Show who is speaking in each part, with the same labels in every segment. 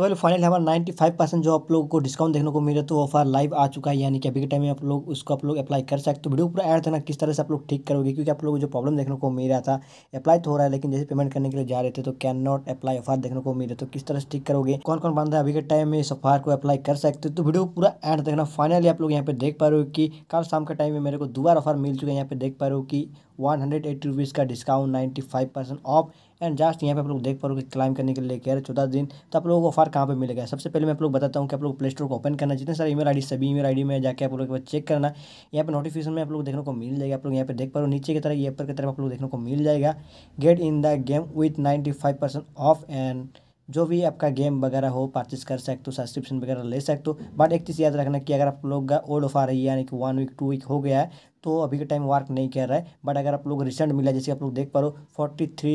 Speaker 1: तो value final हमारा ninety five percent जो आप लोग को डिस्काउंट देखने को मिले तो ऑफर लाइव आ चुका है यानी कि अभी के टाइम में आप लोग उसको आप लोग अप्लाई कर सकते हो वीडियो तो पूरा ऐड ना किस तरह से आप लोग ठीक करोगे क्योंकि आप लोग जो प्रॉब्लम देखने को मिल रहा था अप्लाई तो हो रहा है लेकिन जैसे पेमेंट करने के लिए जा रहे थे तो कैन नॉट अप्लाई ऑफर देखने को मिले तो किस तरह से ठीक करोगे कौन कौन है अभी के टाइम में इस ऑफर को अप्लाई कर सकते हो तो वीडियो पूरा ऐड देखना फाइनली आप लोग यहाँ पे देख पा रहे हो कि कल शाम के टाइम में मेरे को दोबारा ऑफर मिल चुका है यहाँ पे देख पा रहे हो कि वन हंड्रेड एट्टी रुपीज़ का discount ninety five percent off and just यहाँ पे आप लोग देख पाओगे क्लाइम करने के लिए कह रहे चौदह दिन तो आप लोगों को ऑफर कहाँ पे मिलेगा सबसे पहले मैं आप लोग बताता हूँ कि आप लोग प्ले स्टोर को ओपन करना जितने सारे ईमेल आईडी सभी ईमेल आईडी में जाकर आप लोग चेक करना यहाँ पे नोटिफिकेशन में आप लोग देखने को मिल जाएगा आप लोग यहाँ पे देख पा रहे हो नीचे की तरफ ये पर की तरफ आप लोग देखने को मिल जाएगा get in the game with ninety five percent off and जो भी आपका गेम वगैरह हो परचेस कर सकते हो सब्सक्रिप्शन वगैरह ले सकते हो बट एक चीज़ याद रखना कि अगर आप लोग का ओल्ड ऑफ आ रही है यानी कि वन वीक टू वीक हो गया है तो अभी के टाइम वर्क नहीं कर रहा है बट अगर आप लोग रिसेंट मिला जैसे आप लोग देख पा रहे हो फोर्टी थ्री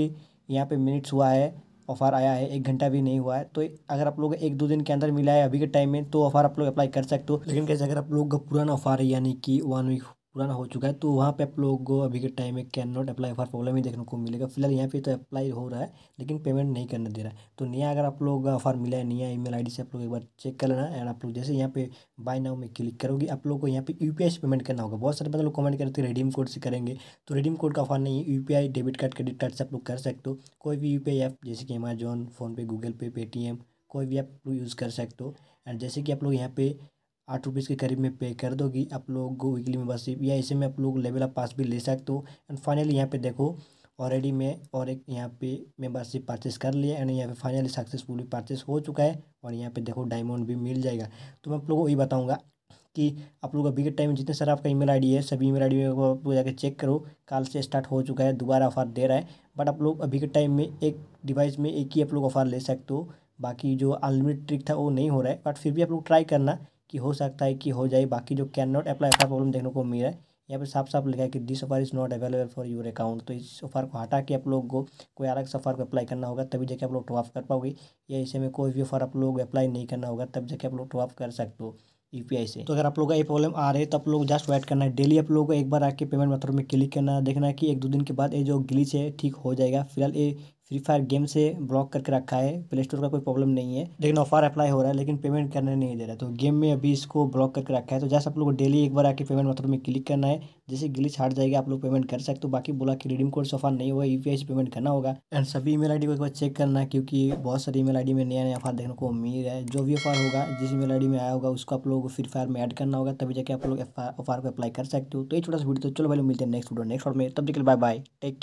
Speaker 1: यहाँ पर मिनट्स हुआ है ऑफ़र आया है एक घंटा भी नहीं हुआ है तो अगर आप लोग एक दो दिन के अंदर मिला है अभी के टाइम में तो ऑफ़र आप लोग अप्लाई कर सकते हो लेकिन कैसे अगर आप लोग का पुराना ऑफ़र है यानी कि वन वीक पुराना हो चुका है तो वहाँ पे आप लोगों को अभी के टाइम में can not apply for problem ही देखने को मिलेगा फिलहाल यहाँ पे तो अप्लाई हो रहा है लेकिन पेमेंट नहीं करने दे रहा है तो नया अगर आप लोगों का ऑफर मिला है नया ईमेल आईडी से आप लोग एक बार चेक कर लेना एंड आप लोग जैसे यहाँ पे बाय नाउ में क्लिक करोगे आप लोग को यहाँ पे यू से पेमेंट करना होगा बहुत सारे मतलब लोग कमेंट करते हैं रेडीम कोड से करेंगे तो रेडीम कोड का ऑफर नहीं है you debit card credit card से आप लोग कर सकते हो कोई भी यू ऐप जैसे कि Amazon PhonePe Google Pay Paytm कोई भी आप यूज़ कर सकते हो एंड जैसे कि आप लोग यहाँ पे आठ रुपीज़ के करीब में पे कर दोगी आप लोग को वीकली मेंबरशिप या इसे में आप लोग लेवल अप पास भी ले सकते हो एंड फाइनली यहाँ पे देखो ऑलरेडी मैं और एक यहाँ पे मेंबरशिप परचेस कर लिया एंड यहाँ पे फाइनली सक्सेसफुली परचेस हो चुका है और यहाँ पे देखो डायमंड भी मिल जाएगा तो मैं आप लोगों को यही बताऊँगा कि आप लोग अभी के टाइम जितने सर आपका ईमेल आईडी है सभी ईमेल आईडी आई आप लोग जाकर चेक करो कल से स्टार्ट हो चुका है दोबारा ऑफर दे रहा है बट आप लोग अभी के टाइम में एक डिवाइस में एक ही आप लोग ऑफर ले सकते हो बाकी जो अनलिमिटेड ट्रिक था वो नहीं हो रहा है बट फिर भी आप लोग ट्राई करना कि हो सकता है कि हो जाए बाकी जो कैन नॉट अप्लाई ऐसा प्रॉब्लम देखने को मिल रहा है यहाँ पे साफ साफ लिखा है कि this offer is not available for your account तो इस ऑफर को हटा के आप लोग को कोई अलग से ऑफर को अप्लाई करना होगा तभी जाके आप लोग टॉप कर पाओगे या इसे में कोई भी ऑफर आप लोग अप्लाई नहीं करना होगा तब जाके आप लोग टॉप कर सकते हो यूपीआई से तो अगर आप लोग का ये प्रॉब्लम आ रही है तो आप लोग जस्ट वेट करना है डेली आप लोग को एक बार आके पेमेंट मेथड में क्लिक करना देखना है कि एक दो दिन के बाद ये जो ग्लिच है ठीक हो जाएगा फिलहाल ये फ्री फायर गेम से ब्लॉक करके रखा है प्ले स्टोर का कोई प्रॉब्लम नहीं है लेकिन ऑफर अप्लाई हो रहा है लेकिन पेमेंट करने नहीं दे रहा है तो गेम में अभी इसको ब्लॉक करके रखा है तो जैसे आप लोग डेली एक बार आके पेमेंट मतलब में क्लिक करना है जैसे गिलिच हट जाएगा आप लोग पेमेंट कर सकते हो बाकी बोला कि रिडीम कोड सफर नहीं हुआ यू से पेमेंट करना होगा एंड सभी ईमेल मेल आई को एक बार चेक करना क्योंकि बहुत सारी ईमेल मेल आई में नया नया ऑफर देखने को उम्मीद है जो भी ऑफर होगा जिस ईमेल मेल आई में आया होगा उसको आप लोग फ्री फायर में एड करना होगा तभी जाके आप लोग ऑफर को अप्लाई कर सकते हो तो ये छोटा सा वीडियो तो चलो भाई मिलते हैं नेक्स्ट वीडियो नेक्स्ट वीडियो में तब देखिए बाय बाय टेक